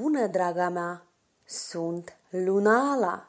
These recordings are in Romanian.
bună, draga mea! Sunt Lunala!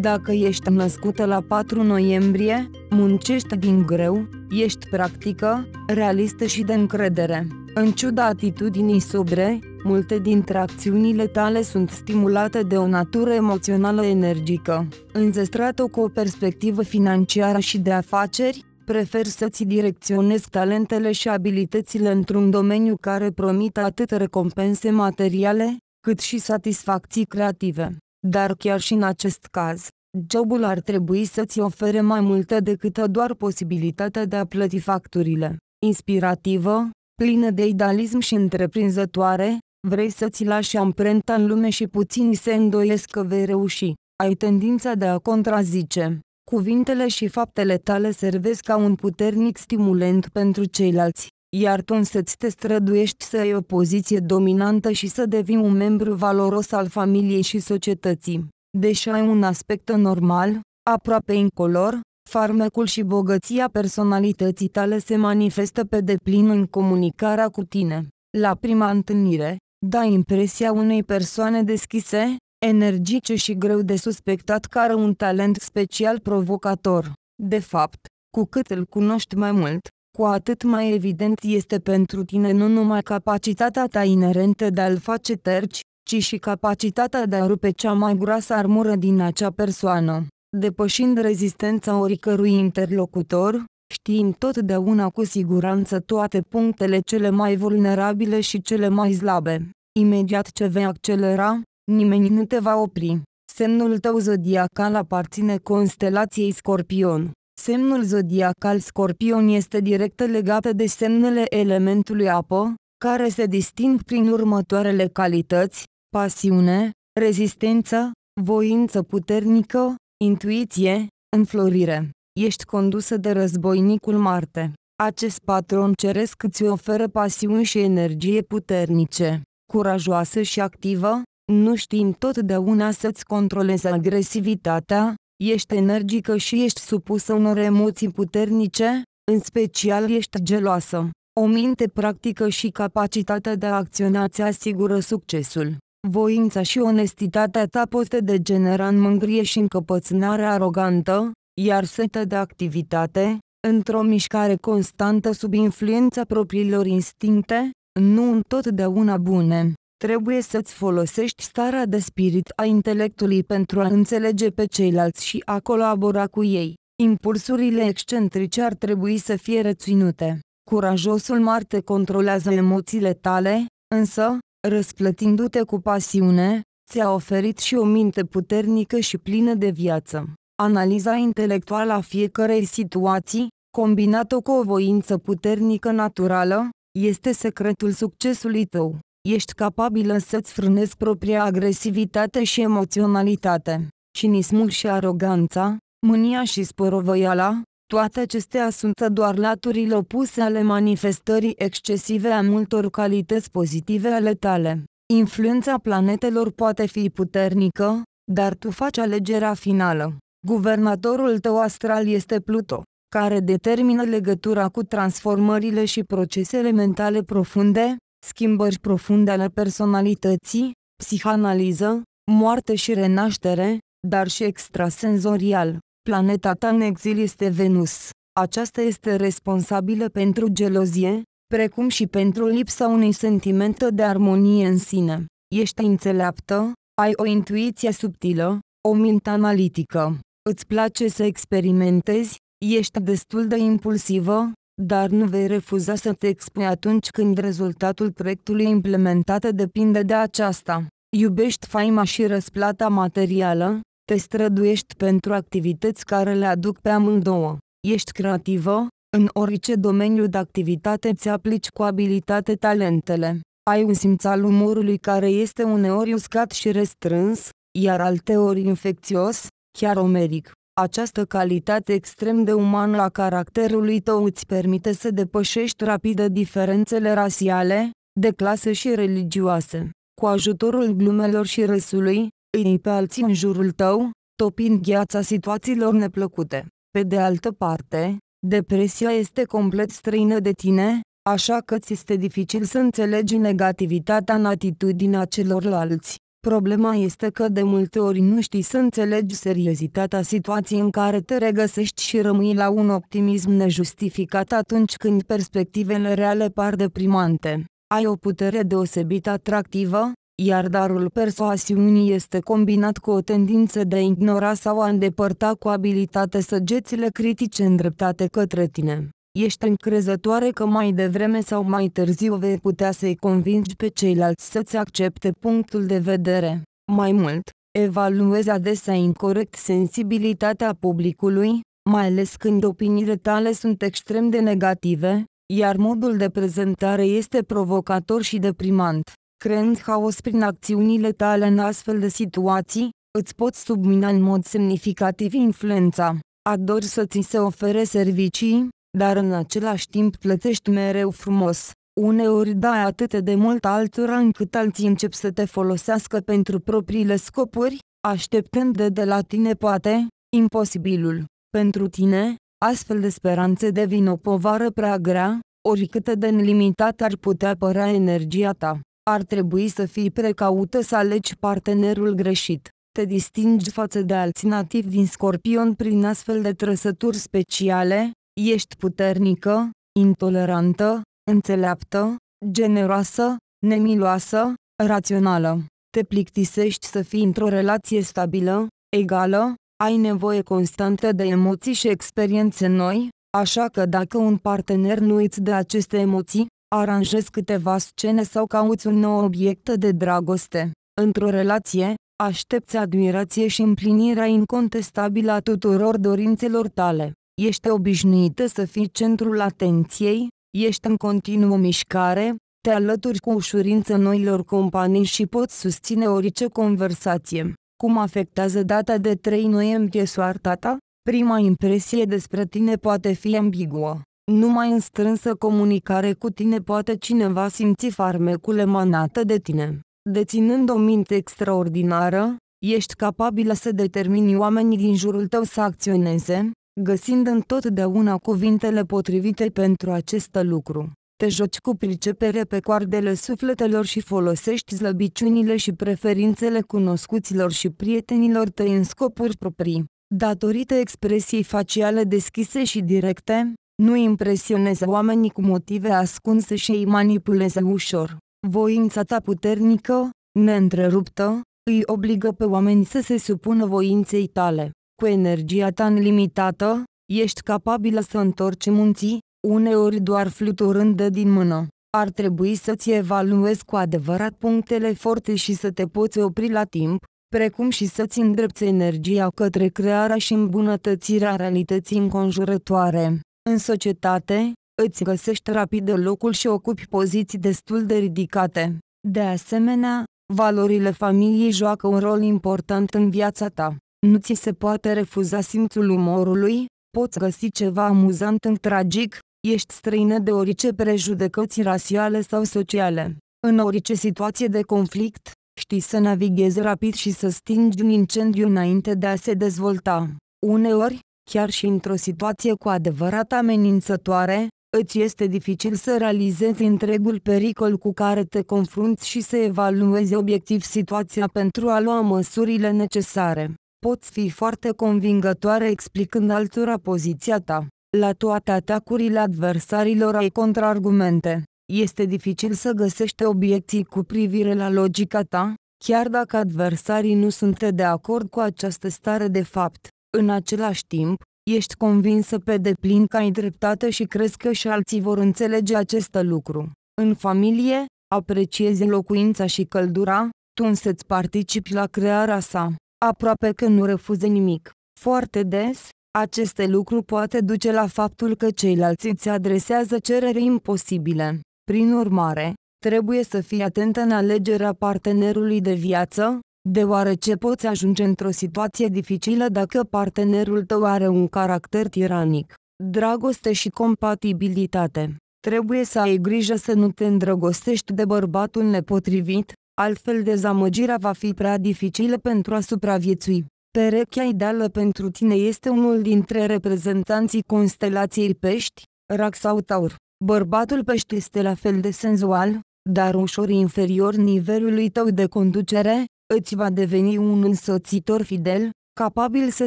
Dacă ești născută la 4 noiembrie, muncești din greu, ești practică, realistă și de încredere. În ciuda atitudinii sobre, multe dintre acțiunile tale sunt stimulate de o natură emoțională energică, înzestrată cu o perspectivă financiară și de afaceri, prefer să-ți direcționezi talentele și abilitățile într-un domeniu care promite atât recompense materiale, cât și satisfacții creative. Dar chiar și în acest caz, jobul ar trebui să-ți ofere mai multe decât doar posibilitatea de a plăti facturile. Inspirativă, plină de idealism și întreprinzătoare, vrei să-ți lași amprenta în lume și puțini se îndoiesc că vei reuși. Ai tendința de a contrazice Cuvintele și faptele tale servesc ca un puternic stimulant pentru ceilalți, iar tu însă-ți te străduiești să ai o poziție dominantă și să devii un membru valoros al familiei și societății. Deși ai un aspect normal, aproape incolor, farmecul și bogăția personalității tale se manifestă pe deplin în comunicarea cu tine. La prima întâlnire, dai impresia unei persoane deschise, energice și greu de suspectat că are un talent special provocator. De fapt, cu cât îl cunoști mai mult, cu atât mai evident este pentru tine nu numai capacitatea ta inerentă de a-l face terci, ci și capacitatea de a rupe cea mai groasă armură din acea persoană. Depășind rezistența oricărui interlocutor, știind totdeauna cu siguranță toate punctele cele mai vulnerabile și cele mai slabe. Imediat ce vei accelera, Nimeni nu te va opri. Semnul tău zodiacal aparține constelației Scorpion. Semnul zodiacal Scorpion este direct legat de semnele elementului apă, care se disting prin următoarele calități: pasiune, rezistență, voință puternică, intuiție, înflorire. Ești condusă de războinicul Marte. Acest patron ceresc îți oferă pasiuni și energie puternice, curajoasă și activă, nu știi întotdeauna să-ți controlezi agresivitatea, ești energică și ești supusă unor emoții puternice, în special ești geloasă. O minte practică și capacitatea de a acționa ți asigură succesul. Voința și onestitatea ta pot degenera în mângrie și încăpățânare arogantă, iar setea de activitate, într-o mișcare constantă sub influența propriilor instincte, nu întotdeauna bune. Trebuie să-ți folosești starea de spirit a intelectului pentru a înțelege pe ceilalți și a colabora cu ei. Impulsurile excentrice ar trebui să fie reținute. Curajosul Marte controlează emoțiile tale, însă, răsplătindu-te cu pasiune, ți-a oferit și o minte puternică și plină de viață. Analiza intelectuală a fiecărei situații, combinată cu o voință puternică naturală, este secretul succesului tău ești capabilă să-ți frânezi propria agresivitate și emoționalitate. Cinismul și aroganța, mânia și sporovăiala, toate acestea sunt doar laturile opuse ale manifestării excesive a multor calități pozitive ale tale. Influența planetelor poate fi puternică, dar tu faci alegerea finală. Guvernatorul tău astral este Pluto, care determină legătura cu transformările și procesele mentale profunde, schimbări profunde ale personalității, psihanaliză, moarte și renaștere, dar și extrasenzorial. Planeta ta în exil este Venus. Aceasta este responsabilă pentru gelozie, precum și pentru lipsa unui sentiment de armonie în sine. Ești înțeleaptă, ai o intuiție subtilă, o minte analitică. Îți place să experimentezi, ești destul de impulsivă, dar nu vei refuza să te expui atunci când rezultatul proiectului implementat depinde de aceasta. Iubești faima și răsplata materială, te străduiești pentru activități care le aduc pe amândouă. Ești creativă, în orice domeniu de activitate ți aplici cu abilitate talentele. Ai un simț al umorului care este uneori uscat și restrâns, iar alteori infecțios, chiar omeric. Această calitate extrem de umană a caracterului tău îți permite să depășești rapidă diferențele rasiale, de clasă și religioase. Cu ajutorul glumelor și râsului, îi pe alții în jurul tău, topind gheața situațiilor neplăcute. Pe de altă parte, depresia este complet străină de tine, așa că ți este dificil să înțelegi negativitatea în atitudinea celorlalți. Problema este că de multe ori nu știi să înțelegi seriozitatea situației în care te regăsești și rămâi la un optimism nejustificat atunci când perspectivele reale par deprimante. Ai o putere deosebit atractivă, iar darul persoasiunii este combinat cu o tendință de a ignora sau a îndepărta cu abilitate săgețile critice îndreptate către tine. Ești încrezătoare că mai devreme sau mai târziu vei putea să-i convingi pe ceilalți să-ți accepte punctul de vedere. Mai mult, evaluezi adesea incorrect sensibilitatea publicului, mai ales când opiniile tale sunt extrem de negative, iar modul de prezentare este provocator și deprimant. Creând haos prin acțiunile tale în astfel de situații, îți poți submina în mod semnificativ influența. Ador să ți se ofere servicii, dar în același timp plătești mereu frumos. Uneori dai atât de mult altora încât alții încep să te folosească pentru propriile scopuri, așteptând de, de la tine poate, imposibilul. Pentru tine, astfel de speranțe devin o povară prea grea, oricât de nelimitat ar putea părea energia ta. Ar trebui să fii precaută să alegi partenerul greșit. Te distingi față de alții nativi din scorpion prin astfel de trăsături speciale, Ești puternică, intolerantă, înțeleaptă, generoasă, nemiloasă, rațională. Te plictisești să fii într-o relație stabilă, egală, ai nevoie constantă de emoții și experiențe noi, așa că dacă un partener nu îți dă aceste emoții, aranjezi câteva scene sau cauți un nou obiect de dragoste. Într-o relație, aștepți admirație și împlinirea incontestabilă a tuturor dorințelor tale. Ești obișnuită să fii centrul atenției, ești în continuă mișcare, te alături cu ușurință noilor companii și poți susține orice conversație. Cum afectează data de 3 noiembrie soarta ta? Prima impresie despre tine poate fi ambiguă. Numai în strânsă comunicare cu tine poate cineva simți farmecul emanată de tine. Deținând o minte extraordinară, ești capabilă să determini oamenii din jurul tău să acționeze, găsind întotdeauna cuvintele potrivite pentru acest lucru. Te joci cu pricepere pe coardele sufletelor și folosești slăbiciunile și preferințele cunoscuților și prietenilor tăi în scopuri proprii. Datorită expresiei faciale deschise și directe, nu impresionezi oamenii cu motive ascunse și îi manipulezi ușor. Voința ta puternică, neîntreruptă, îi obligă pe oameni să se supună voinței tale. Cu energia ta limitată, ești capabilă să întorci munții, uneori doar fluturând de din mână. Ar trebui să-ți evaluezi cu adevărat punctele forte și să te poți opri la timp, precum și să-ți îndrepți energia către crearea și îmbunătățirea realității înconjurătoare. În societate, îți găsești rapid locul și ocupi poziții destul de ridicate. De asemenea, valorile familiei joacă un rol important în viața ta. Nu ți se poate refuza simțul umorului, poți găsi ceva amuzant în tragic, ești străină de orice prejudecăți rasiale sau sociale. În orice situație de conflict, știi să navighezi rapid și să stingi un incendiu înainte de a se dezvolta. Uneori, chiar și într-o situație cu adevărat amenințătoare, îți este dificil să realizezi întregul pericol cu care te confrunți și să evaluezi obiectiv situația pentru a lua măsurile necesare poți fi foarte convingătoare explicând altora poziția ta. La toate atacurile adversarilor ai contraargumente. Este dificil să găsești obiecții cu privire la logica ta, chiar dacă adversarii nu sunt de acord cu această stare de fapt. În același timp, ești convinsă pe deplin că ai dreptate și crezi că și alții vor înțelege acest lucru. În familie, apreciezi locuința și căldura, tu însăți participi la crearea sa aproape că nu refuză nimic. Foarte des, aceste lucru poate duce la faptul că ceilalți îți adresează cereri imposibile. Prin urmare, trebuie să fii atent în alegerea partenerului de viață, deoarece poți ajunge într-o situație dificilă dacă partenerul tău are un caracter tiranic. Dragoste și compatibilitate Trebuie să ai grijă să nu te îndrăgostești de bărbatul nepotrivit, altfel dezamăgirea va fi prea dificilă pentru a supraviețui. Perechea ideală pentru tine este unul dintre reprezentanții constelației pești, rac sau taur. Bărbatul pești este la fel de senzual, dar ușor inferior nivelului tău de conducere, îți va deveni un însoțitor fidel, capabil să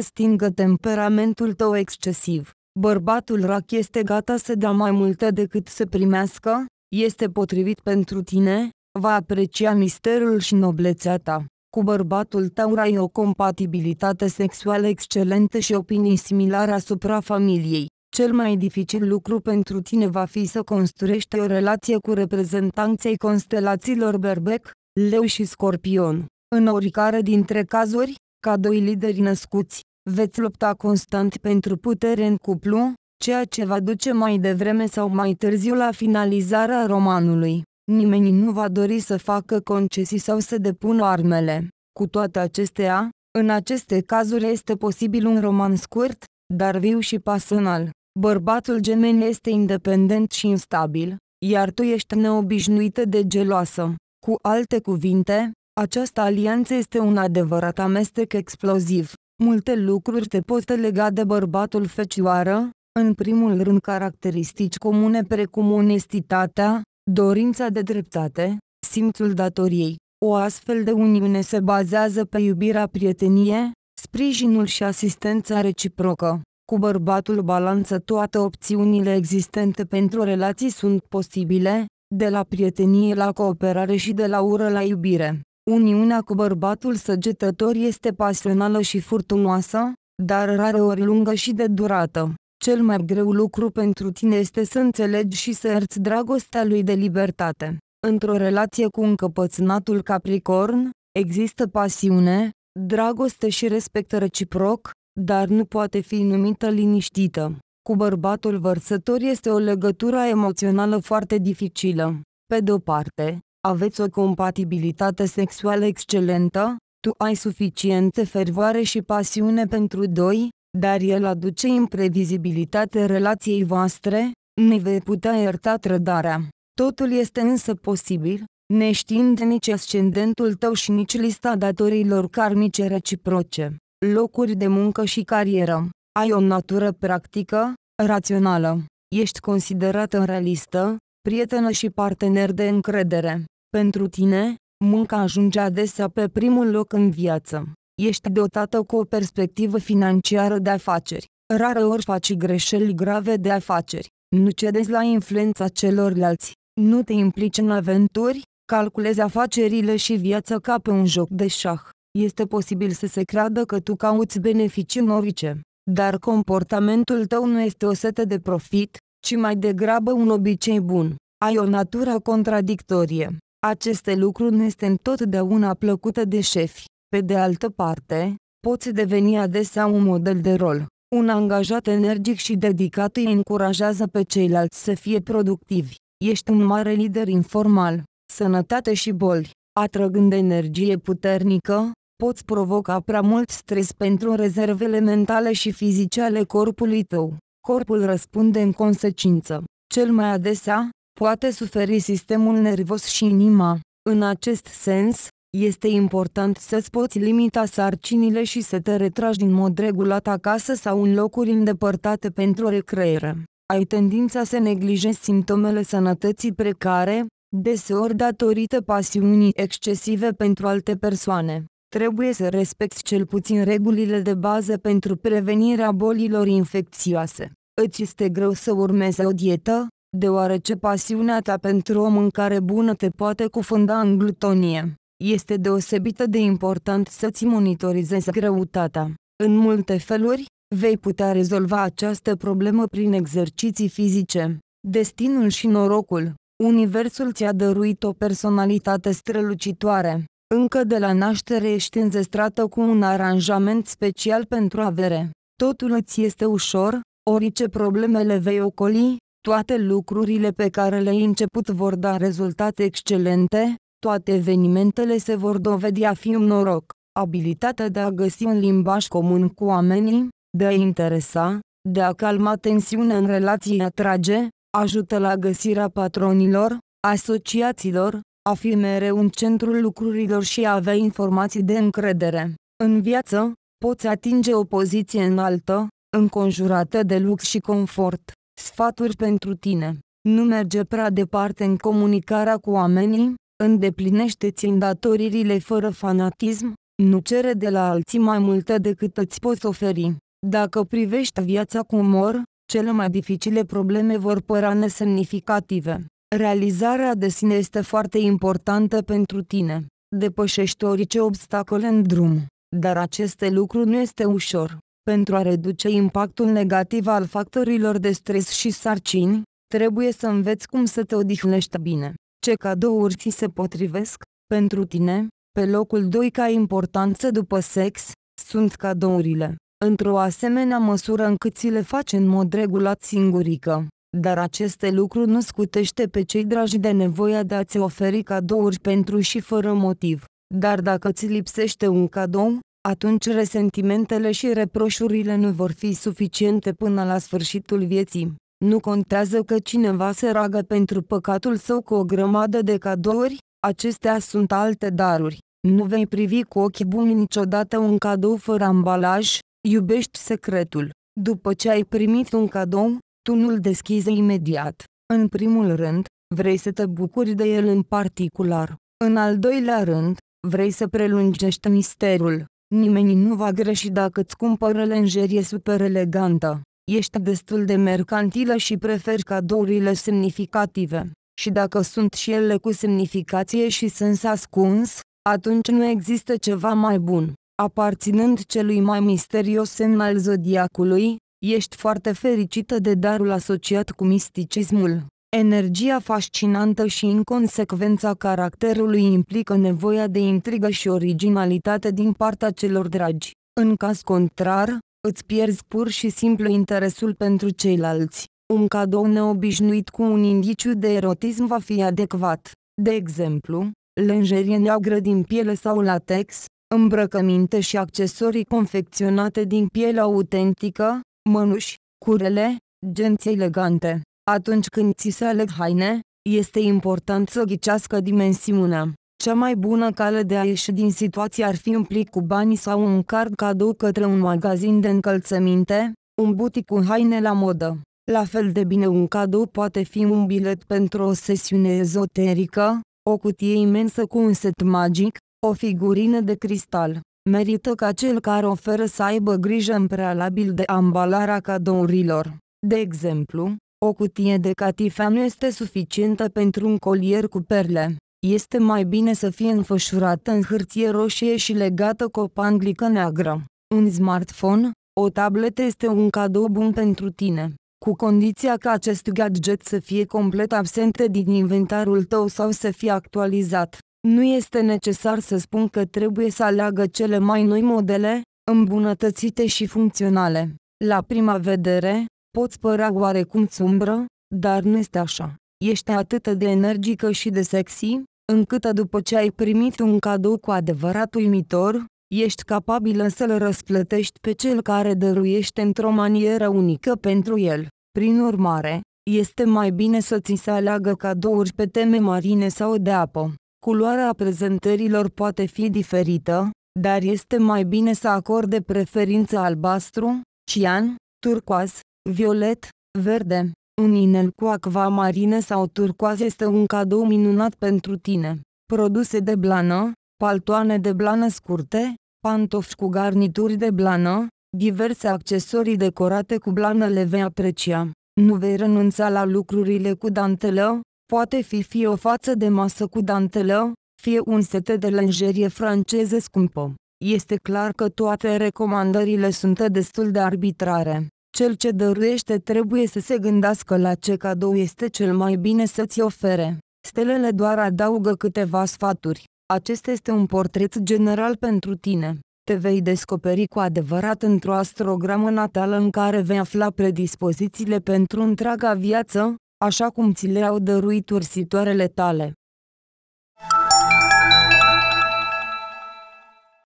stingă temperamentul tău excesiv. Bărbatul rac este gata să dea mai multe decât să primească, este potrivit pentru tine, va aprecia misterul și noblețea ta. Cu bărbatul tău ai o compatibilitate sexuală excelentă și opinii similare asupra familiei. Cel mai dificil lucru pentru tine va fi să construiești o relație cu reprezentanții constelațiilor berbec, leu și scorpion. În oricare dintre cazuri, ca doi lideri născuți, veți lupta constant pentru putere în cuplu, ceea ce va duce mai devreme sau mai târziu la finalizarea romanului. Nimeni nu va dori să facă concesii sau să depună armele. Cu toate acestea, în aceste cazuri este posibil un roman scurt, dar viu și pasional. Bărbatul gemeni este independent și instabil, iar tu ești neobișnuită de geloasă. Cu alte cuvinte, această alianță este un adevărat amestec exploziv. Multe lucruri te pot lega de bărbatul fecioară, în primul rând caracteristici comune precum onestitatea, dorința de dreptate, simțul datoriei. O astfel de uniune se bazează pe iubirea prietenie, sprijinul și asistența reciprocă. Cu bărbatul balanță toate opțiunile existente pentru relații sunt posibile, de la prietenie la cooperare și de la ură la iubire. Uniunea cu bărbatul săgetător este pasională și furtunoasă, dar rareori lungă și de durată. Cel mai greu lucru pentru tine este să înțelegi și să arți dragostea lui de libertate. Într-o relație cu încăpățânatul Capricorn, există pasiune, dragoste și respect reciproc, dar nu poate fi numită liniștită. Cu bărbatul vărsător este o legătură emoțională foarte dificilă. Pe de-o parte, aveți o compatibilitate sexuală excelentă, tu ai suficiente fervoare și pasiune pentru doi, dar el aduce imprevizibilitate relației voastre, ne vei putea ierta trădarea. Totul este însă posibil, neștiind nici ascendentul tău și nici lista datorilor karmice reciproce, locuri de muncă și carieră. Ai o natură practică, rațională, ești considerată realistă, prietenă și partener de încredere. Pentru tine, munca ajunge adesea pe primul loc în viață ești dotată cu o perspectivă financiară de afaceri. Rară ori faci greșeli grave de afaceri. Nu cedezi la influența celorlalți. Nu te implici în aventuri, calculezi afacerile și viața ca pe un joc de șah. Este posibil să se creadă că tu cauți beneficii norice, dar comportamentul tău nu este o setă de profit, ci mai degrabă un obicei bun. Ai o natură contradictorie. Aceste lucruri nu este întotdeauna plăcută de șefi. Pe de altă parte, poți deveni adesea un model de rol. Un angajat energic și dedicat îi încurajează pe ceilalți să fie productivi. Ești un mare lider informal. Sănătate și boli. Atrăgând energie puternică, poți provoca prea mult stres pentru rezervele mentale și fizice ale corpului tău. Corpul răspunde în consecință. Cel mai adesea, poate suferi sistemul nervos și inima. În acest sens, este important să-ți poți limita sarcinile și să te retragi în mod regulat acasă sau în locuri îndepărtate pentru recreere. Ai tendința să neglijezi simptomele sănătății precare, deseori datorită pasiunii excesive pentru alte persoane. Trebuie să respecti cel puțin regulile de bază pentru prevenirea bolilor infecțioase. Îți este greu să urmezi o dietă, deoarece pasiunea ta pentru o mâncare bună te poate cufunda în glutonie este deosebită de important să-ți monitorizezi greutatea. În multe feluri, vei putea rezolva această problemă prin exerciții fizice. Destinul și norocul Universul ți-a dăruit o personalitate strălucitoare. Încă de la naștere ești înzestrată cu un aranjament special pentru avere. Totul îți este ușor, orice problemele vei ocoli, toate lucrurile pe care le-ai început vor da rezultate excelente, toate evenimentele se vor dovedi a fi un noroc, abilitatea de a găsi un limbaj comun cu oamenii, de a interesa, de a calma tensiunea în relații atrage, ajută la găsirea patronilor, asociațiilor, a fi mereu în centrul lucrurilor și a avea informații de încredere. În viață, poți atinge o poziție înaltă, înconjurată de lux și confort. Sfaturi pentru tine. Nu merge prea departe în comunicarea cu oamenii, Îndeplinește-ți îndatoririle fără fanatism, nu cere de la alții mai multe decât îți poți oferi. Dacă privești viața cu umor, cele mai dificile probleme vor părea nesemnificative. Realizarea de sine este foarte importantă pentru tine. Depășești orice obstacol în drum, dar acest lucru nu este ușor. Pentru a reduce impactul negativ al factorilor de stres și sarcini, trebuie să înveți cum să te odihnești bine. Ce cadouri ți se potrivesc, pentru tine, pe locul 2 ca importanță după sex, sunt cadourile. Într-o asemenea măsură încât ți le faci în mod regulat singurică. Dar aceste lucruri nu scutește pe cei dragi de nevoia de a-ți oferi cadouri pentru și fără motiv. Dar dacă ți lipsește un cadou, atunci resentimentele și reproșurile nu vor fi suficiente până la sfârșitul vieții. Nu contează că cineva se roagă pentru păcatul său cu o grămadă de cadouri, acestea sunt alte daruri. Nu vei privi cu ochi buni niciodată un cadou fără ambalaj, iubești secretul. După ce ai primit un cadou, tu nu-l deschizi imediat. În primul rând, vrei să te bucuri de el în particular. În al doilea rând, vrei să prelungești misterul. Nimeni nu va greși dacă îți cumpără lenjerie super elegantă ești destul de mercantilă și preferi cadourile semnificative. Și dacă sunt și ele cu semnificație și sens ascuns, atunci nu există ceva mai bun. Aparținând celui mai misterios semn al zodiacului, ești foarte fericită de darul asociat cu misticismul. Energia fascinantă și inconsecvența caracterului implică nevoia de intrigă și originalitate din partea celor dragi. În caz contrar, Îți pierzi pur și simplu interesul pentru ceilalți. Un cadou neobișnuit cu un indiciu de erotism va fi adecvat. De exemplu, lenjerie neagră din piele sau latex, îmbrăcăminte și accesorii confecționate din piele autentică, mănuși, curele, genți elegante. Atunci când ți se aleg haine, este important să ghicească dimensiunea. Cea mai bună cale de a ieși din situație ar fi un plic cu bani sau un card cadou către un magazin de încălțăminte, un butic cu haine la modă. La fel de bine un cadou poate fi un bilet pentru o sesiune ezoterică, o cutie imensă cu un set magic, o figurină de cristal. Merită ca cel care oferă să aibă grijă în prealabil de ambalarea cadourilor. De exemplu, o cutie de catifea nu este suficientă pentru un colier cu perle este mai bine să fie înfășurată în hârtie roșie și legată cu o panglică neagră. Un smartphone, o tabletă este un cadou bun pentru tine, cu condiția ca acest gadget să fie complet absent din inventarul tău sau să fie actualizat. Nu este necesar să spun că trebuie să aleagă cele mai noi modele, îmbunătățite și funcționale. La prima vedere, poți părea oarecum sumbră, dar nu este așa. Ești atât de energică și de sexy, încât după ce ai primit un cadou cu adevărat uimitor, ești capabilă să-l răsplătești pe cel care dăruiește într-o manieră unică pentru el. Prin urmare, este mai bine să ți se aleagă cadouri pe teme marine sau de apă. Culoarea prezentărilor poate fi diferită, dar este mai bine să acorde preferință albastru, cian, turcoaz, violet, verde, un inel cu marine sau turcoaz este un cadou minunat pentru tine. Produse de blană, paltoane de blană scurte, pantofi cu garnituri de blană, diverse accesorii decorate cu blană le vei aprecia. Nu vei renunța la lucrurile cu dantelă, poate fi fie o față de masă cu dantelă, fie un set de lenjerie franceză scumpă. Este clar că toate recomandările sunt destul de arbitrare. Cel ce dăruiește trebuie să se gândească la ce cadou este cel mai bine să-ți ofere. Stelele doar adaugă câteva sfaturi. Acesta este un portret general pentru tine. Te vei descoperi cu adevărat într-o astrogramă natală în care vei afla predispozițiile pentru întreaga viață, așa cum ți le-au dăruit ursitoarele tale.